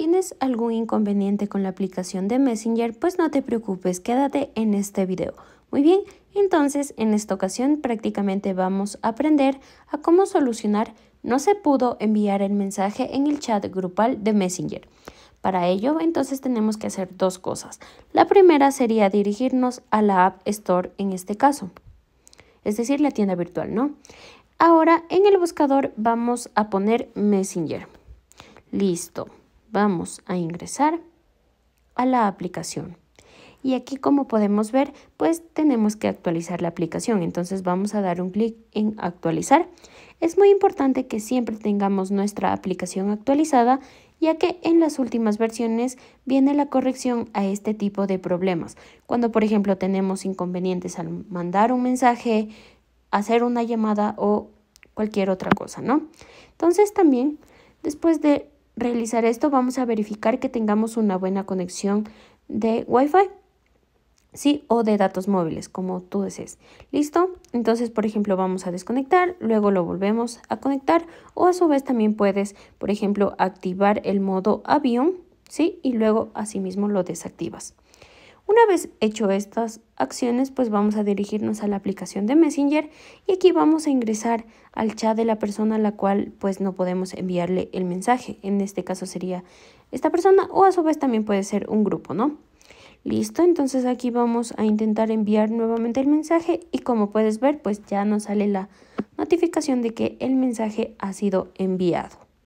¿Tienes algún inconveniente con la aplicación de Messenger? Pues no te preocupes, quédate en este video. Muy bien, entonces en esta ocasión prácticamente vamos a aprender a cómo solucionar no se pudo enviar el mensaje en el chat grupal de Messenger. Para ello, entonces tenemos que hacer dos cosas. La primera sería dirigirnos a la App Store en este caso, es decir, la tienda virtual, ¿no? Ahora en el buscador vamos a poner Messenger. Listo. Vamos a ingresar a la aplicación. Y aquí como podemos ver, pues tenemos que actualizar la aplicación. Entonces vamos a dar un clic en actualizar. Es muy importante que siempre tengamos nuestra aplicación actualizada, ya que en las últimas versiones viene la corrección a este tipo de problemas. Cuando por ejemplo tenemos inconvenientes al mandar un mensaje, hacer una llamada o cualquier otra cosa, ¿no? Entonces también, después de realizar esto vamos a verificar que tengamos una buena conexión de Wi-Fi. Sí, o de datos móviles, como tú desees. ¿Listo? Entonces, por ejemplo, vamos a desconectar, luego lo volvemos a conectar o a su vez también puedes, por ejemplo, activar el modo avión, ¿sí? Y luego asimismo lo desactivas. Una vez hecho estas acciones, pues vamos a dirigirnos a la aplicación de Messenger y aquí vamos a ingresar al chat de la persona a la cual pues no podemos enviarle el mensaje. En este caso sería esta persona o a su vez también puede ser un grupo, ¿no? Listo, entonces aquí vamos a intentar enviar nuevamente el mensaje y como puedes ver, pues ya nos sale la notificación de que el mensaje ha sido enviado.